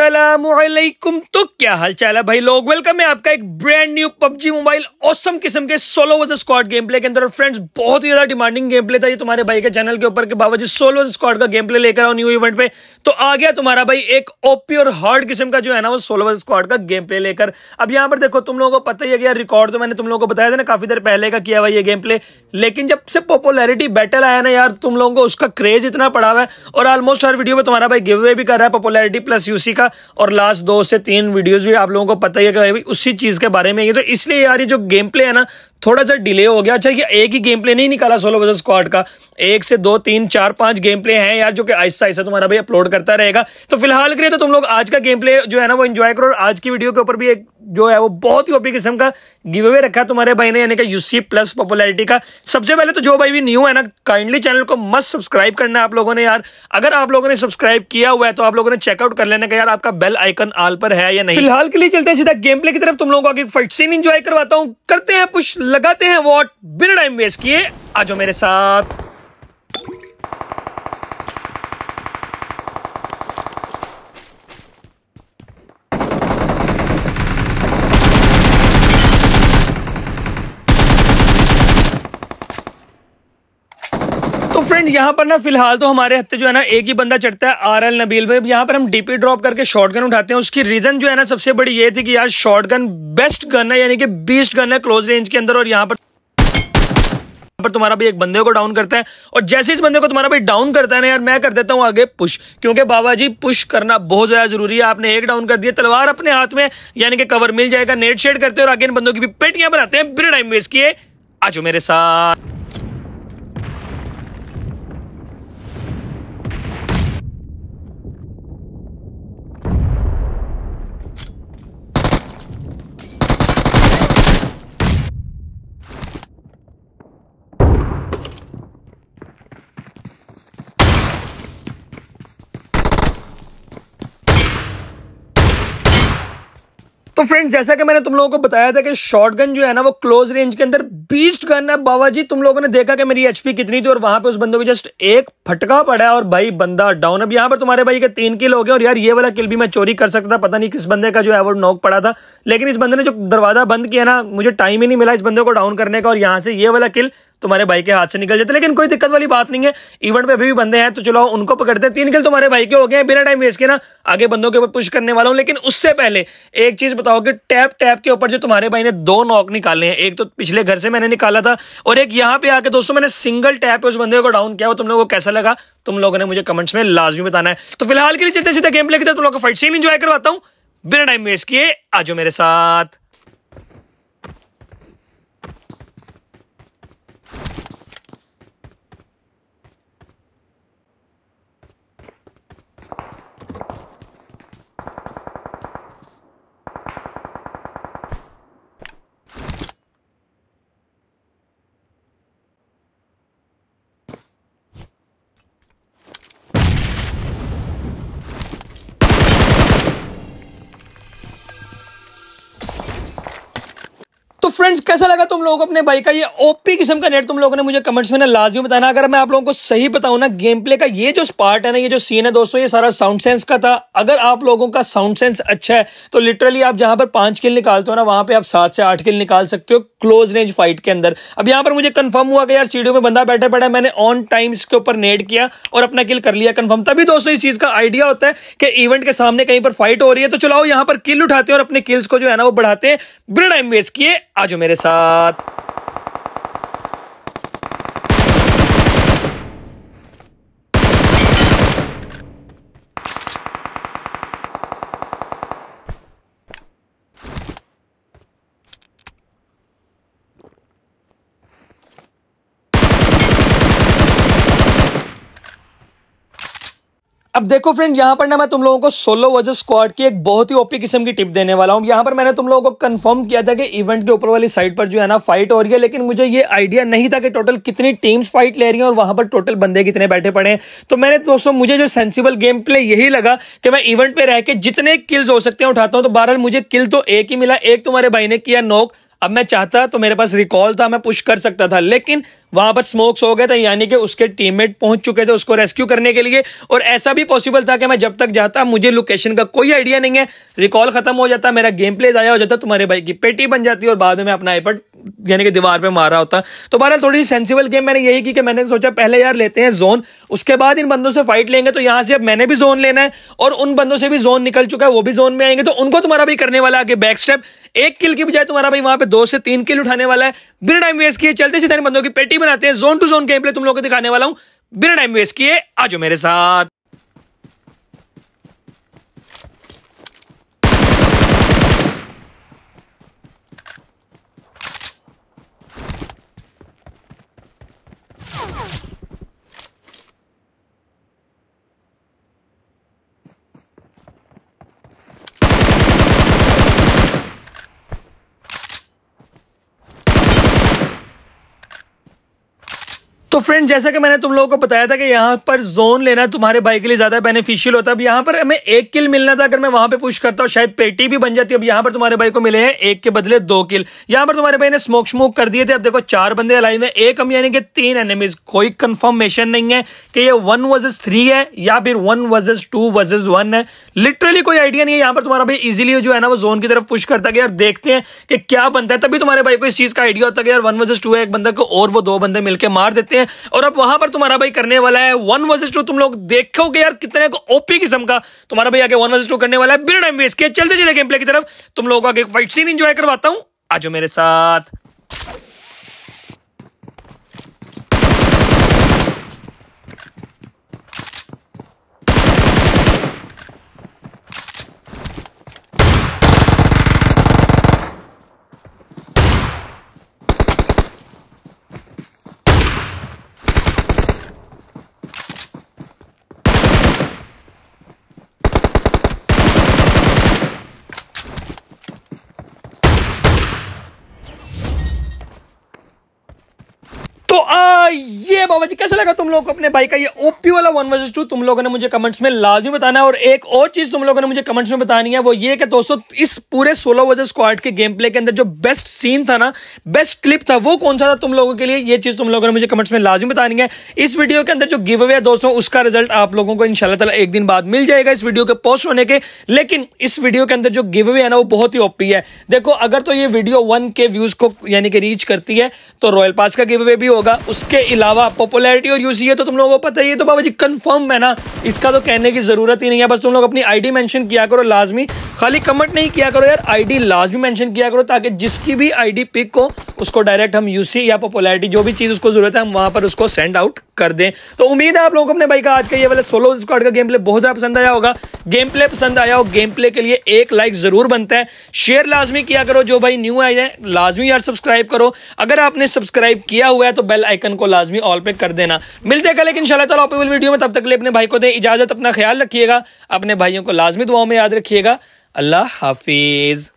असलम तो क्या हाल चाल है भाई लोग वेलकम है आपका एक brand new PUBG mobile awesome किस्म के solo versus squad game play के अंदर फ्रेंड्स बहुत ही ज्यादा डिमांडिंग गेम प्ले था ये तुम्हारे भाई के चैनल के ऊपर के बावजूद सोलो वर्ज स्क्वाड का गेम प्ले लेकर आओ न्यू इवेंट पे तो आ गया तुम्हारा भाई एक ओपी और हार्ड किस्म का जो है ना वो सोलो वर्ज स्क्वाड का गेम प्ले लेकर अब यहाँ पर देखो तुम लोगों को पता ही है यार रिकॉर्ड तो मैंने तुम लोगों को बताया था ना काफी देर पहले का किया हुआ ये गेम प्ले लेकिन जब से पॉपुलैरिटी बैटल आया ना यार तुम लोगों को उसका क्रेज इतना पड़ा हुआ है और ऑलमोस्ट हर वीडियो में तुम्हारा भाई गिव अवे भी कर रहा है पॉपुलैरिटी प्लस यूसी का और लास्ट दो से तीन वीडियोस भी आप लोगों को पता ही है कि भाई उसी चीज़ के बारे में ये तो इसलिए यार ये जो गेम प्ले है ना थोड़ा सा डिले हो गया अच्छा ये एक ही गेम प्ले नहीं निकाला सोलो बजे स्क्वाड का एक से दो तीन चार पांच गेम प्ले हैं यार जो कि आहिस्ता आहिस्ता तुम्हारा भाई अपलोड करता रहेगा तो फिलहाल के लिए तो तुम लोग आज का गेम प्ले जो है ना वो इन्जॉय करो और आज की वीडियो के ऊपर भी एक जो है वो बहुत ही ओपी किस्म का गिव अवे रखा तुम्हारे भाई ने यानी कि यूसी प्लस पॉपुलरिटी का सबसे पहले तो जो भाई भी न्यू है ना काइंडली चैनल को मस्त सब्सक्राइब करना है आप लोगों ने यार अगर आप लोगों ने सब्सक्राइब किया हुआ है तो आप लोगों ने चेकआउट कर लेना का यार आपका बेल आइकन आल पर है या नहीं फिलहाल के लिए चलते हैं सीधा गेम प्ले की तरफ तुम लोगों को आगे सीन इंजॉय करवाता हूँ करते हैं कुछ लगाते हैं वॉट बिना टाइम वेस्ट किए आज मेरे साथ तो फ्रेंड यहाँ पर ना फिलहाल तो हमारे हत्ते जो है ना एक ही बंदा चढ़ता है आर एल नबील भाई यहाँ पर हम डीपी ड्रॉप करके शॉटगन उठाते हैं उसकी रीजन जो है ना सबसे बड़ी ये थी कि यार शॉटगन बेस्ट गन है यानी कि बेस्ट गन है क्लोज रेंज के अंदर और यहाँ पर पर तुम्हारा भी एक बंदे को डाउन करता है और जैसे इस बंदे को तुम्हारा भी डाउन करता है ना यार मैं कर देता हूँ आगे पुश क्योंकि बाबा जी पुश करना बहुत ज्यादा जरूरी है आपने एक डाउन कर दिया तलवार अपने हाथ में यानी कि कवर मिल जाएगा नेट शेड करते हैं और आगे इन बंदों की भी पेटियां बनाते हैं बिना टाइम वेस्ट किए आज मेरे साथ तो फ्रेंड्स जैसा कि मैंने तुम लोगों को बताया था कि शॉटगन जो है ना वो क्लोज रेंज के अंदर बीस्ट गन है बाबा जी तुम लोगों ने देखा कि मेरी एचपी कितनी थी और वहां पे उस बंदों को जस्ट एक फटका पड़ा है और भाई बंदा डाउन अब यहाँ पर तुम्हारे भाई के तीन किल हो गए और यार ये वाला किल भी मैं चोरी कर सकता पता नहीं किस बंदे का जो है वो नोक पड़ा था लेकिन इस बंदे ने जो दरवाजा बंद किया ना मुझे टाइम ही नहीं मिला इस बंदे को डाउन करने का और यहाँ से ये वाला किल तुम्हारे भाई के हाथ से निकल जाते लेकिन कोई दिक्कत वाली बात नहीं है इवेंट में अभी भी बंदे हैं तो चलो उनको पकड़ते हैं तीन किल तुम्हारे भाई के हो गए बिना टाइम वेस्ट के ना आगे बंदों के ऊपर पुश करने वाला हूँ लेकिन उससे पहले एक चीज बताओ कि टैप टैप के ऊपर जो तुम्हारे भाई ने दो नॉक निकाले हैं एक तो पिछले घर से मैंने निकाला था और एक यहाँ पे आके दोस्तों मैंने सिंगल टैप उस बंदे को डाउन किया तुम लोगों को कैसा लगा तुम लोगों ने मुझे कमेंट्स में लाजमी बताना है तो फिलहाल के लिए चलते सीधे गेम प्ले की तुम लोग फाइट सीन इंजॉय करवाता हूँ बिना टाइम वेस्ट किए आज मेरे साथ फ्रेंड्स कैसा लगा तुम लोगों को अपने भाई का ये ओपी किस्म का नेट तुम लोगों ने मुझे कमेंट्स में ना लाजमी बताना अगर मैं आप लोगों को सही बताऊं ना गेम प्ले का ये जो पार्ट है ना ये जो सीन है दोस्तों ये सारा साउंड सेंस का था अगर आप लोगों का साउंड सेंस अच्छा है तो लिटरली आप जहां पर पांच किल निकालते हो ना वहां पर आप सात से आठ किल निकाल सकते हो क्लोज रेंज फाइट के अंदर अब यहां पर मुझे कन्फर्म हुआ कि यार सीडियो में बंदा बैठा बैठा मैंने ऑन टाइम इसके ऊपर नेट किया और अपना किल कर लिया कन्फर्म तभी दोस्तों इस चीज का आइडिया होता है कि इवेंट के सामने कहीं पर फाइट हो रही है तो चलाओ यहां पर किल उठाते हैं और अपने किल्स को जो है ना वो बढ़ाते हैं बिना टाइम वेस्ट किए आज मेरे साथ अब देखो फ्रेंड यहां पर ना मैं तुम लोगों को सोलो वजह स्क्वाड की एक बहुत ही ओपी किस्म की टिप देने वाला हूं यहां पर मैंने तुम लोगों को कंफर्म किया था कि इवेंट के ऊपर वाली साइड पर जो है ना फाइट हो रही है लेकिन मुझे ये आइडिया नहीं था कि टोटल कितनी टीम्स फाइट ले रही हैं और वहां पर टोटल बंदे कितने बैठे पड़े हैं तो मैंने दोस्तों मुझे जो सेंसिबल गेम प्ले यही लगा कि मैं इवेंट पे रह के जितने किल्स हो सकते हैं उठाता हूं तो बहरहाल मुझे किल तो एक ही मिला एक तुम्हारे भाई ने किया नोक अब मैं चाहता तो मेरे पास रिकॉल था मैं पुश कर सकता था लेकिन वहां पर स्मोक्स हो गए थे तो यानी कि उसके टीममेट पहुंच चुके थे उसको रेस्क्यू करने के लिए और ऐसा भी पॉसिबल था कि मैं जब तक जाता मुझे लोकेशन का कोई आइडिया नहीं है रिकॉल खत्म हो जाता मेरा गेम प्ले जाया हो जाता तुम्हारे भाई की पेटी बन जाती और बाद में अपना आईपट यानी कि दीवार पर मारा होता तो बहरहाल थोड़ी सेंसिबल गेम मैंने यही की कि मैंने सोचा पहले यार लेते हैं जोन उसके बाद इन बंदों से फाइट लेंगे तो यहाँ से अब मैंने भी जोन लेना है और उन बंदों से भी जोन निकल चुका है वो भी जोन में आएंगे तो उनको तुम्हारा भी करने वाला आगे बैक स्टेप एक किल की बजाय तुम्हारा भाई वहां पर दो से तीन किल उठाने वाला है बिना टाइम वेस्ट किए चलते सीधे बंदों की पेटी बनाते हैं zone to zone game play तुम लोग को दिखाने वाला हूं बिना टाइम वेस्ट किए आज मेरे साथ तो फ्रेंड जैसा कि मैंने तुम लोगों को बताया था कि यहाँ पर जोन लेना तुम्हारे भाई के लिए ज्यादा बेनिफिशियल होता है अब यहाँ पर हमें एक किल मिलना था अगर मैं वहां पे पुश करता हूँ शायद पेटी भी बन जाती है अब यहाँ पर तुम्हारे भाई को मिले हैं एक के बदले दो किल यहाँ पर तुम्हारे भाई ने स्मोक स्मोक कर दिए थे अब देखो चार बंदे अलाइव है एक हम यानी कि तीन एनिमीज कोई कंफर्मेशन नहीं है कि ये वन वर्सेज थ्री है या फिर one versus two versus one है लिटरली कोई आइडिया नहीं है यहाँ पर तुम्हारा भाई इजिली जो है ना वो जोन की तरफ पुश करता गया और देखते हैं कि क्या बनता है तभी तुम्हारे भाई को इस चीज का आइडिया होता है यार वन वर्सेज टू है एक बंदा को और वो दो बंदे मिलकर मार देते हैं हैं और अब वहां पर तुम्हारा भाई करने वाला है वन वर्सेज टू तुम लोग देखोगे यार कितने को ओपी किस्म का तुम्हारा भाई आगे वन वर्सेज टू करने वाला है बिना टाइम के चलते चले गेम प्ले की तरफ तुम लोगों का एक फाइट सीन इंजॉय करवाता हूं आज मेरे साथ बाबा जी कैसा लगा तुम लोग को अपने भाई का ये ओपी वाला वन वर्स टू तुम लोगों ने मुझे कमेंट्स में लाजमी बताना है और एक और चीज तुम लोगों ने मुझे कमेंट्स में बतानी है वो ये कि दोस्तों इस पूरे सोलो वर्सेस स्क्वाड के गेम प्ले के अंदर जो बेस्ट सीन था ना बेस्ट क्लिप था वो कौन सा था तुम लोगों के लिए ये चीज तुम लोगों ने मुझे कमेंट्स में लाजमी बतानी है इस वीडियो के अंदर जो गिव अवे है दोस्तों उसका रिजल्ट आप लोगों को इनशाला तला एक दिन बाद मिल जाएगा इस वीडियो के पोस्ट होने के लेकिन इस वीडियो के अंदर जो गिव अवे है ना वो बहुत ही ओपी है देखो अगर तो ये वीडियो वन के व्यूज को यानी कि रीच करती है तो रॉयल पास का गिव अवे भी होगा उसके अलावा पॉपुलैरिटी और यूसी है तो तुम लोगों को पता ही है तो बाबा जी कन्फर्म है ना इसका तो कहने की ज़रूरत ही नहीं है बस तुम लोग अपनी आईडी मेंशन किया करो लाजमी खाली कमेंट नहीं किया करो यार आईडी लाजमी मेंशन किया करो ताकि जिसकी भी आईडी पिक हो उसको डायरेक्ट हम यूसी या पॉपुलैरिटी जो भी चीज़ उसको जरूरत है हम वहां पर उसको सेंड आउट कर दें तो उम्मीद है आप लोगों को अपने भाई का आज का ये वाले सोलो स्क्वाड का गेम प्ले बहुत ज़्यादा पसंद आया होगा गेम प्ले पसंद आया हो गेम प्ले के लिए एक लाइक ज़रूर बनता है शेयर लाजमी किया करो जो भाई न्यू आए हैं लाजमी यार सब्सक्राइब करो अगर आपने सब्सक्राइब किया हुआ है तो बेल आइकन को लाजमी ऑल पे कर देना मिलते कल लेकिन इंशाल्लाह वीडियो में तब तक लिए अपने भाई को दें इजाज़त अपना ख्याल रखिएगा अपने भाइयों को लाजमी दुआओं में याद रखिएगा अल्लाह हाफिज़